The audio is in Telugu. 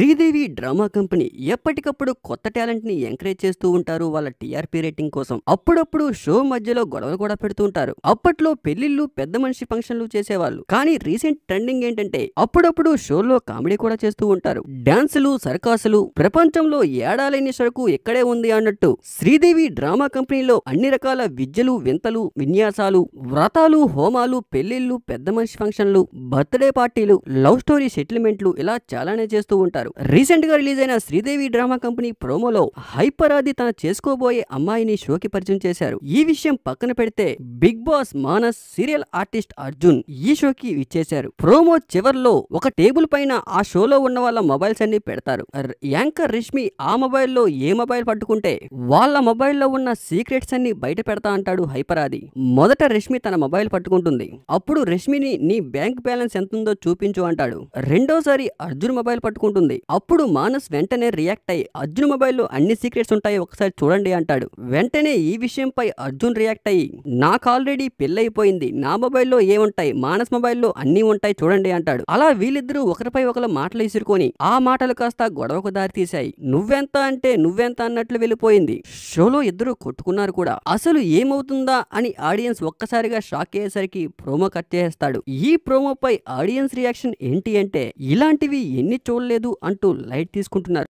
శ్రీదేవి డ్రామా కంపెనీ ఎప్పటికప్పుడు కొత్త టాలెంట్ని ఎంకరేజ్ చేస్తూ ఉంటారు వాళ్ళ టీఆర్పీ రేటింగ్ కోసం అప్పుడప్పుడు షో మధ్యలో గొడవలు కూడా పెడుతూ ఉంటారు అప్పట్లో పెళ్లిళ్ళు పెద్ద మనిషి ఫంక్షన్లు చేసేవాళ్ళు కానీ రీసెంట్ ట్రెండింగ్ ఏంటంటే అప్పుడప్పుడు షోలో కామెడీ కూడా చేస్తూ ఉంటారు డాన్సులు సర్కాసులు ప్రపంచంలో ఏడాలైన సరుకు ఎక్కడే ఉంది అన్నట్టు శ్రీదేవి డ్రామా కంపెనీలో అన్ని రకాల విద్యలు వింతలు విన్యాసాలు వ్రతాలు హోమాలు పెళ్లిళ్ళు పెద్ద మనిషి ఫంక్షన్లు బర్త్డే పార్టీలు లవ్ స్టోరీ సెటిల్మెంట్లు ఇలా చాలానే చేస్తూ ఉంటారు చేశారు రీసెంట్ గా రిలీజ్ అయిన శ్రీదేవి డ్రామా కంపెనీ ప్రోమోలో హైపర్ ఆది తన చేసుకోబోయే అమ్మాయిని షోకి పరిచయం చేశారు ఈ విషయం పక్కన పెడితే Bigg Boss Manas serial artist Arjun ఈ షోకి ఇచ్చేశారు ప్రోమో చివర్లో ఒక టేబుల్ పైన ఆ షోలో ఉన్న వాళ్ళ మొబైల్స్ అన్ని పెడతారు యాంకర్ రిష్మి ఆ మొబైల్లో ఏ మొబైల్ పట్టుకుంటే వాళ్ళ మొబైల్లో ఉన్న సీక్రెట్స్ అన్ని బయట పెడతా అంటాడు హైపరాది మొదట రష్మి తన మొబైల్ పట్టుకుంటుంది అప్పుడు రష్మిని నీ బ్యాంక్ బ్యాలెన్స్ ఎంత ఉందో చూపించు అంటాడు రెండోసారి అర్జున్ మొబైల్ పట్టుకుంటుంది ఉంటుంది అప్పుడు మానస్ వెంటనే రియాక్ట్ అయ్యి అర్జున్ మొబైల్లో అన్ని సీక్రెట్స్ ఉంటాయి ఒకసారి చూడండి అంటాడు వెంటనే ఈ విషయంపై అర్జున్ రియాక్ట్ అయ్యి నాకు ఆల్రెడీ పెళ్ళైపోయింది నా మొబైల్లో ఏముంటాయి మానస్ మొబైల్లో అన్నీ ఉంటాయి చూడండి అంటాడు అలా వీళ్ళిద్దరూ ఒకరిపై ఒకరు మాటలు ఇసురుకొని ఆ మాటలు కాస్త గొడవకు దారి తీశాయి నువ్వెంత అంటే నువ్వెంత అన్నట్లు వెళ్ళిపోయింది షోలో ఇద్దరు కొట్టుకున్నారు కూడా అసలు ఏమవుతుందా అని ఆడియన్స్ ఒక్కసారిగా షాక్ అయ్యేసరికి ప్రోమో కట్ చేస్తాడు ఈ ప్రోమోపై ఆడియన్స్ రియాక్షన్ ఏంటి అంటే ఇలాంటివి ఎన్ని చూడలేదు అంటూ లైట్ తీసుకుంటున్నారు